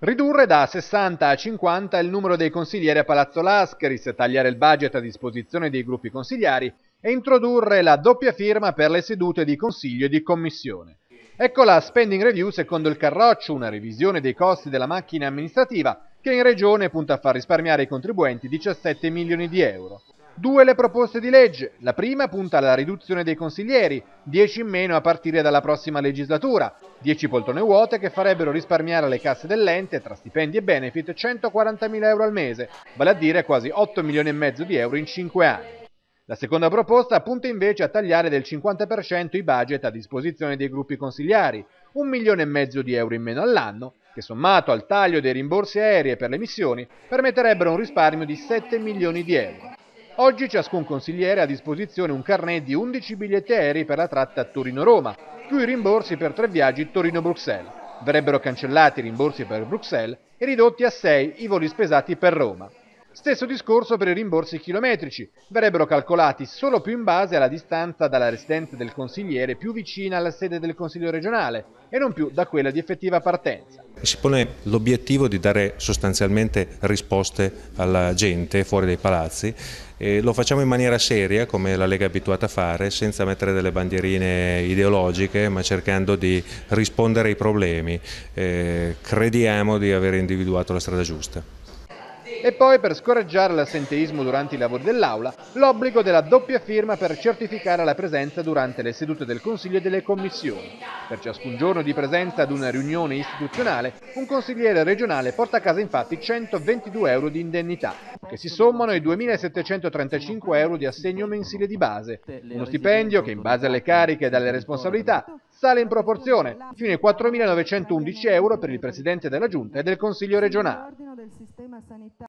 Ridurre da 60 a 50 il numero dei consiglieri a Palazzo Lascaris, tagliare il budget a disposizione dei gruppi consigliari e introdurre la doppia firma per le sedute di consiglio e di commissione. Ecco la spending review secondo il Carroccio, una revisione dei costi della macchina amministrativa che in regione punta a far risparmiare ai contribuenti 17 milioni di euro. Due le proposte di legge. La prima punta alla riduzione dei consiglieri, 10 in meno a partire dalla prossima legislatura, 10 poltrone vuote che farebbero risparmiare alle casse dell'ente, tra stipendi e benefit, 140.000 euro al mese, vale a dire quasi 8 milioni e mezzo di euro in 5 anni. La seconda proposta punta invece a tagliare del 50% i budget a disposizione dei gruppi consigliari, un milione e mezzo di euro in meno all'anno, che sommato al taglio dei rimborsi aerei per le missioni permetterebbero un risparmio di 7 milioni di euro. Oggi ciascun consigliere ha a disposizione un carnet di 11 biglietti aerei per la tratta Torino-Roma, più i rimborsi per tre viaggi Torino-Bruxelles. Verrebbero cancellati i rimborsi per Bruxelles e ridotti a 6 i voli spesati per Roma. Stesso discorso per i rimborsi chilometrici, verrebbero calcolati solo più in base alla distanza dalla residenza del consigliere più vicina alla sede del Consiglio regionale e non più da quella di effettiva partenza. Si pone l'obiettivo di dare sostanzialmente risposte alla gente fuori dai palazzi e lo facciamo in maniera seria come la Lega è abituata a fare senza mettere delle bandierine ideologiche ma cercando di rispondere ai problemi. Eh, crediamo di aver individuato la strada giusta. E poi per scoraggiare l'assenteismo durante i lavori dell'Aula l'obbligo della doppia firma per certificare la presenza durante le sedute del Consiglio e delle commissioni. Per ciascun giorno di presenza ad una riunione istituzionale, un consigliere regionale porta a casa infatti 122 euro di indennità, che si sommano ai 2.735 euro di assegno mensile di base, uno stipendio che in base alle cariche e alle responsabilità sale in proporzione, fino ai 4.911 euro per il Presidente della Giunta e del Consiglio regionale.